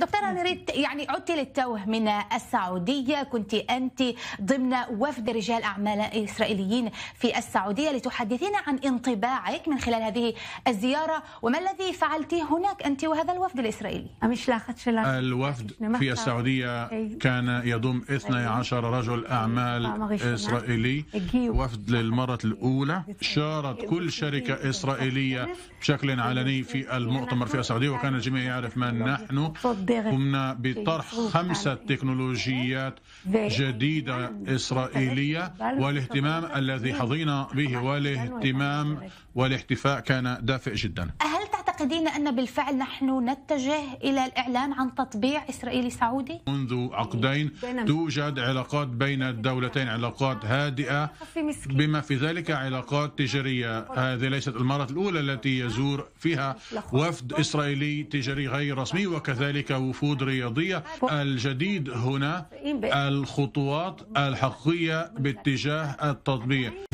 دكتورة انا نعم. ريت يعني عدت للتوه من السعوديه كنت انت ضمن وفد رجال اعمال اسرائيليين في السعوديه لتحدثينا عن انطباعك من خلال هذه الزياره وما الذي فعلتيه هناك انت وهذا الوفد الاسرائيلي؟ الوفد في السعوديه كان يضم 12 رجل اعمال آه، اسرائيلي وفد للمره الاولى شارت كل شركه اسرائيليه بشكل علني في المؤتمر في السعوديه وكان الجميع يعرف من نحن قمنا بطرح خمسة تكنولوجيات جديدة إسرائيلية والاهتمام الذي حظينا به والاهتمام والاحتفاء كان دافئ جدا تعتقدين أن بالفعل نحن نتجه إلى الإعلان عن تطبيع إسرائيلي سعودي؟ منذ عقدين توجد علاقات بين الدولتين علاقات هادئة بما في ذلك علاقات تجارية هذه ليست المرة الأولى التي يزور فيها وفد إسرائيلي تجاري غير رسمي وكذلك وفود رياضية الجديد هنا الخطوات الحقيقية باتجاه التطبيع